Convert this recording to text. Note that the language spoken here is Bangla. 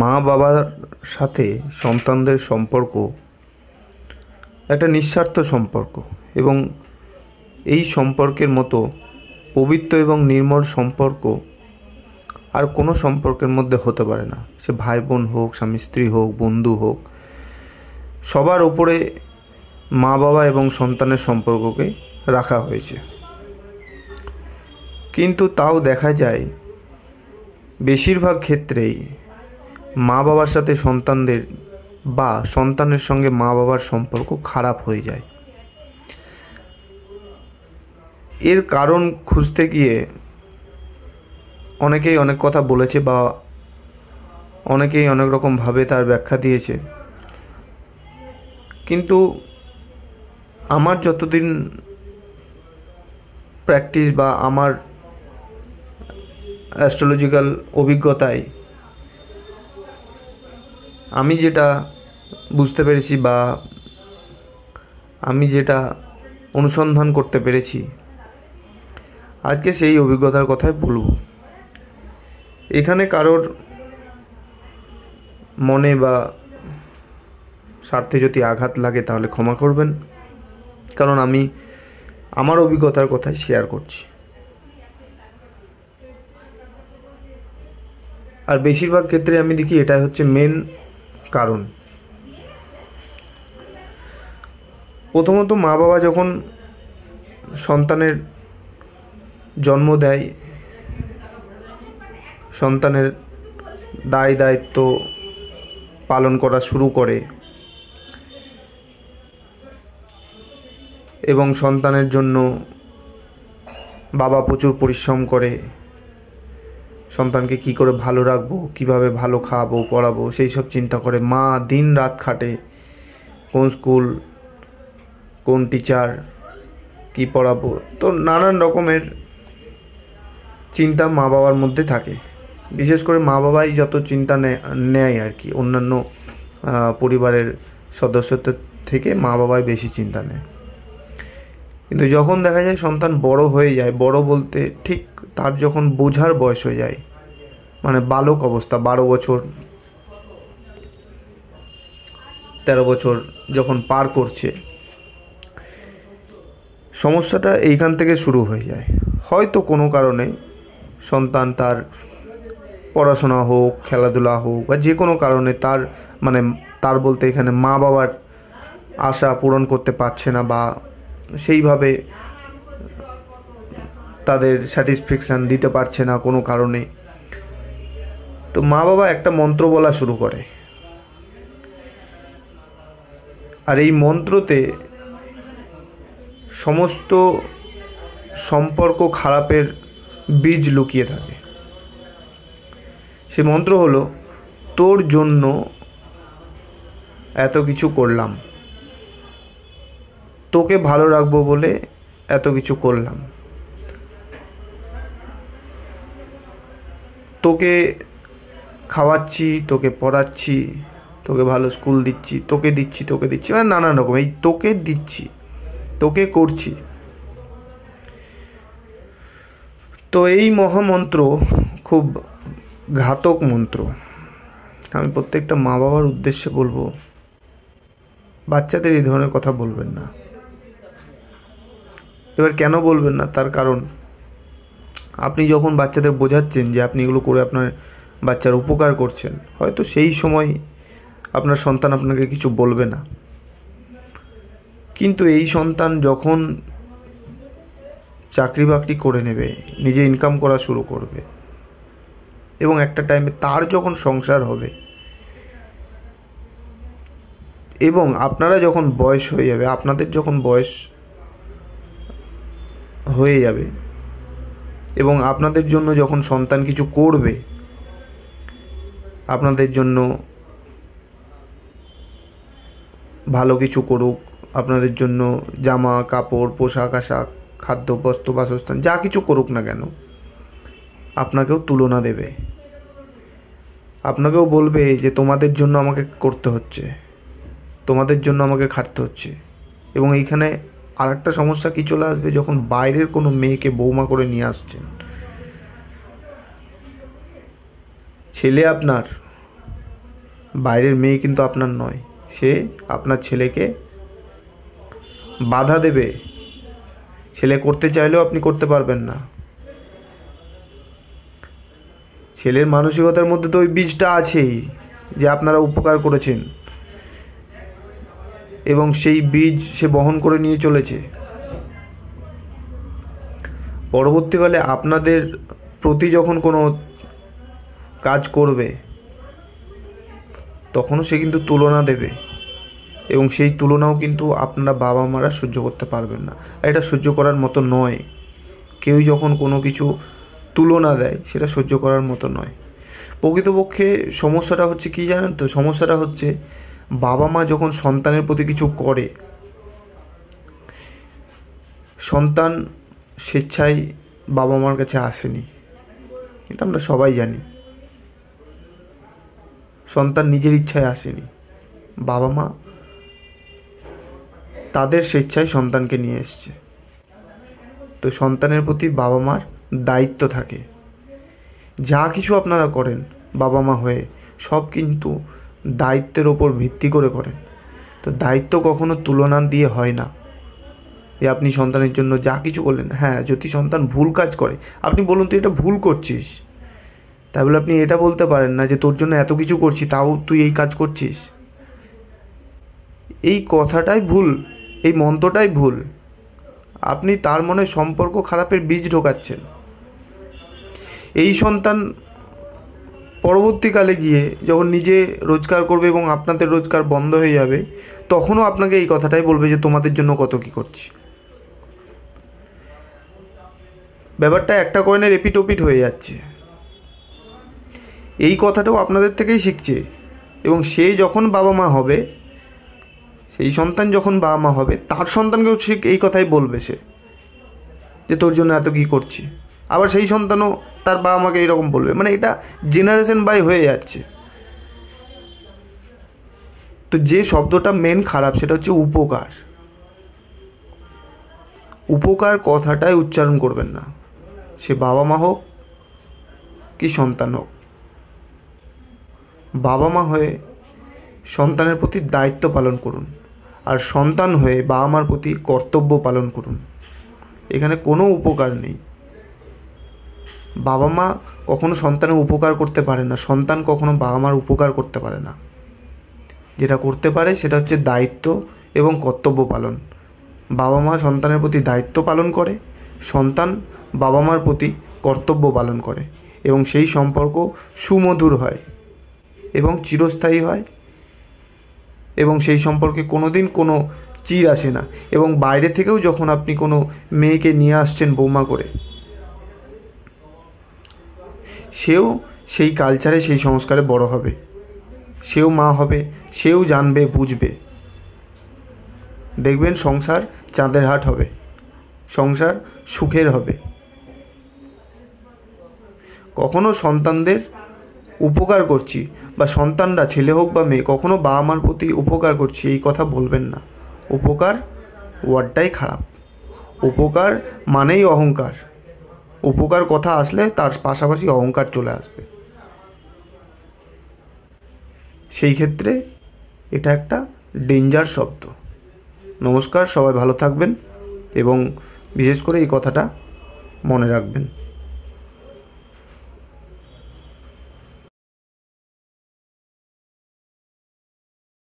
মা বাবার সাথে সন্তানদের সম্পর্ক একটা নিঃস্বার্থ সম্পর্ক এবং এই সম্পর্কের মতো পবিত্র এবং নির্মল সম্পর্ক আর কোনো সম্পর্কের মধ্যে হতে পারে না সে ভাই বোন হোক স্বামী স্ত্রী হোক বন্ধু হোক সবার ওপরে মা বাবা এবং সন্তানের সম্পর্ককে রাখা হয়েছে কিন্তু তাও দেখা যায় বেশিরভাগ ক্ষেত্রেই মা বাবার সাথে সন্তানদের বা সন্তানের সঙ্গে মা বাবার সম্পর্ক খারাপ হয়ে যায় এর কারণ খুঁজতে গিয়ে অনেকেই অনেক কথা বলেছে বা অনেকেই অনেক রকমভাবে তার ব্যাখ্যা দিয়েছে কিন্তু আমার যতদিন প্র্যাকটিস বা আমার অ্যাস্ট্রোলজিক্যাল অভিজ্ঞতায় আমি যেটা বুঝতে পেরেছি বা আমি যেটা অনুসন্ধান করতে পেরেছি আজকে সেই অভিজ্ঞতার কথাই বলব এখানে কারোর মনে বা স্বার্থে যদি আঘাত লাগে তাহলে ক্ষমা করবেন কারণ আমি আমার অভিজ্ঞতার কথাই শেয়ার করছি আর বেশিরভাগ ক্ষেত্রে আমি দেখি এটাই হচ্ছে মেন কারণ প্রথমত মা বাবা যখন সন্তানের জন্ম দেয় সন্তানের দায় দায়িত্ব পালন করা শুরু করে এবং সন্তানের জন্য বাবা প্রচুর পরিশ্রম করে সন্তানকে কি করে ভালো রাখবো কিভাবে ভালো খাওয়াবো পড়াবো সেই সব চিন্তা করে মা দিন রাত খাটে কোন স্কুল কোন টিচার কি পড়াবো তো নানান রকমের চিন্তা মা বাবার মধ্যে থাকে বিশেষ করে মা বাবাই যত চিন্তা নেয় আর কি অন্যান্য পরিবারের সদস্যদের থেকে মা বাবাই বেশি চিন্তা নেয় কিন্তু যখন দেখা যায় সন্তান বড় হয়ে যায় বড় বলতে ঠিক তার যখন বোঝার বয়স হয়ে যায় মানে বালক অবস্থা বারো বছর তেরো বছর যখন পার করছে সমস্যাটা এইখান থেকে শুরু হয়ে যায় হয়তো কোনো কারণে সন্তান তার পড়াশোনা হোক খেলাধুলা হোক বা যে কোনো কারণে তার মানে তার বলতে এখানে মা বাবার আশা পূরণ করতে পারছে না বা সেইভাবে তাদের স্যাটিসফ্যাকশান দিতে পারছে না কোনো কারণে তো মা বাবা একটা মন্ত্র বলা শুরু করে আর এই মন্ত্রতে সমস্ত সম্পর্ক খারাপের বীজ লুকিয়ে থাকে সে মন্ত্র হলো তোর জন্য এত কিছু করলাম তোকে ভালো রাখবো বলে এত কিছু করলাম তোকে খাওয়াচ্ছি তোকে পড়াচ্ছি তোকে ভালো স্কুল দিচ্ছি তোকে দিচ্ছি তোকে দিচ্ছি মানে নানান রকম এই তোকে দিচ্ছি তোকে করছি তো এই মহামন্ত্র খুব ঘাতক মন্ত্র আমি প্রত্যেকটা মা বাবার উদ্দেশ্যে বলবো বাচ্চাদের এই ধরনের কথা বলবেন না এবার কেন বলবেন না তার কারণ আপনি যখন বাচ্চাদের বোঝাচ্ছেন যে আপনি এগুলো করে আপনার বাচ্চার উপকার করছেন হয়তো সেই সময় আপনার সন্তান আপনাকে কিছু বলবে না কিন্তু এই সন্তান যখন চাকরি বাকরি করে নেবে নিজে ইনকাম করা শুরু করবে এবং একটা টাইমে তার যখন সংসার হবে এবং আপনারা যখন বয়স হয়ে যাবে আপনাদের যখন বয়স হয়ে যাবে এবং আপনাদের জন্য যখন সন্তান কিছু করবে আপনাদের জন্য ভালো কিছু করুক আপনাদের জন্য জামা কাপড় পোশাক আশাক খাদ্য বস্ত্র বাসস্থান যা কিছু করুক না কেন আপনাকেও তুলনা দেবে আপনাকেও বলবে যে তোমাদের জন্য আমাকে করতে হচ্ছে তোমাদের জন্য আমাকে খাটতে হচ্ছে এবং এইখানে আর একটা সমস্যা কী চলে আসবে যখন বাইরের কোনো মেয়েকে বৌমা করে নিয়ে আসছেন ছেলে আপনার বাইরের মেয়ে কিন্তু আপনার নয় সে আপনার ছেলেকে বাধা দেবে ছেলে করতে চাইলেও আপনি করতে পারবেন না ছেলের মানসিকতার মধ্যে তো ওই বীজটা আছেই যে আপনারা উপকার করেছেন এবং সেই বীজ সে বহন করে নিয়ে চলেছে পরবর্তীকালে আপনাদের প্রতি যখন কোনো কাজ করবে তখনও সে কিন্তু তুলনা দেবে এবং সেই তুলনাও কিন্তু আপনারা বাবা মারা সহ্য করতে পারবেন না এটা সহ্য করার মতো নয় কেউ যখন কোনো কিছু তুলনা দেয় সেটা সহ্য করার মতো নয় প্রকৃতপক্ষে সমস্যাটা হচ্ছে কি জানেন তো সমস্যাটা হচ্ছে বাবা মা যখন সন্তানের প্রতি কিছু করে সন্তান স্বেচ্ছায় বাবা মার কাছে আসেনি এটা আমরা সবাই জানি সন্তান নিজের ইচ্ছায় আসেনি বাবা মা তাদের স্বেচ্ছায় সন্তানকে নিয়ে এসছে তো সন্তানের প্রতি বাবা মার দায়িত্ব থাকে যা কিছু আপনারা করেন বাবা মা হয়ে সব কিন্তু দায়িত্বের ওপর ভিত্তি করে করেন তো দায়িত্ব কখনো তুলনা দিয়ে হয় না যে আপনি সন্তানের জন্য যা কিছু করলেন হ্যাঁ যদি সন্তান ভুল কাজ করে আপনি বলুন তুই এটা ভুল করছিস তাহলে বলে আপনি এটা বলতে পারেন না যে তোর জন্য এত কিছু করছি তাও তুই এই কাজ করছিস এই কথাটাই ভুল এই মন্ত্রটাই ভুল আপনি তার মনে সম্পর্ক খারাপের বীজ ঢোকাচ্ছেন এই সন্তান পরবর্তীকালে গিয়ে যখন নিজে রোজগার করবে এবং আপনাদের রোজগার বন্ধ হয়ে যাবে তখনও আপনাকে এই কথাটাই বলবে যে তোমাদের জন্য কত কী করছি ব্যাপারটা একটা কয়েনের ওপিট হয়ে যাচ্ছে এই কথাটাও আপনাদের থেকেই শিখছে এবং সে যখন বাবা মা হবে সেই সন্তান যখন বাবা মা হবে তার সন্তানকেও ঠিক এই কথাই বলবে সে যে তোর জন্য এত কী করছি আবার সেই সন্তানও তার বাবা মাকে এইরকম বলবে মানে এটা জেনারেশন বাই হয়ে যাচ্ছে তো যে শব্দটা মেন খারাপ সেটা হচ্ছে উপকার উপকার কথাটাই উচ্চারণ করবেন না সে বাবা মা হোক কি সন্তান হোক বাবা মা হয়ে সন্তানের প্রতি দায়িত্ব পালন করুন আর সন্তান হয়ে বাবা মার প্রতি কর্তব্য পালন করুন এখানে কোনো উপকার নেই বাবা মা কখনো সন্তানের উপকার করতে পারে না সন্তান কখনো বাবা মার উপকার করতে পারে না যেটা করতে পারে সেটা হচ্ছে দায়িত্ব এবং কর্তব্য পালন বাবা মা সন্তানের প্রতি দায়িত্ব পালন করে সন্তান বাবা মার প্রতি কর্তব্য পালন করে এবং সেই সম্পর্ক সুমধুর হয় এবং চিরস্থায়ী হয় এবং সেই সম্পর্কে কোনো দিন কোনো চির আসে না এবং বাইরে থেকেও যখন আপনি কোনো মেয়েকে নিয়ে আসছেন বৌমা করে সেও সেই কালচারে সেই সংস্কারে বড় হবে সেও মা হবে সেও জানবে বুঝবে দেখবেন সংসার চাঁদের হাট হবে সংসার সুখের হবে কখনো সন্তানদের উপকার করছি বা সন্তানরা ছেলে হোক বা মেয়ে কখনও বাবা মার প্রতি উপকার করছি এই কথা বলবেন না উপকার ওয়ার্ডটাই খারাপ উপকার মানেই অহংকার উপকার কথা আসলে তার পাশাপাশি অহংকার চলে আসবে সেই ক্ষেত্রে এটা একটা ডেঞ্জার শব্দ নমস্কার সবাই ভালো থাকবেন এবং বিশেষ করে এই কথাটা মনে রাখবেন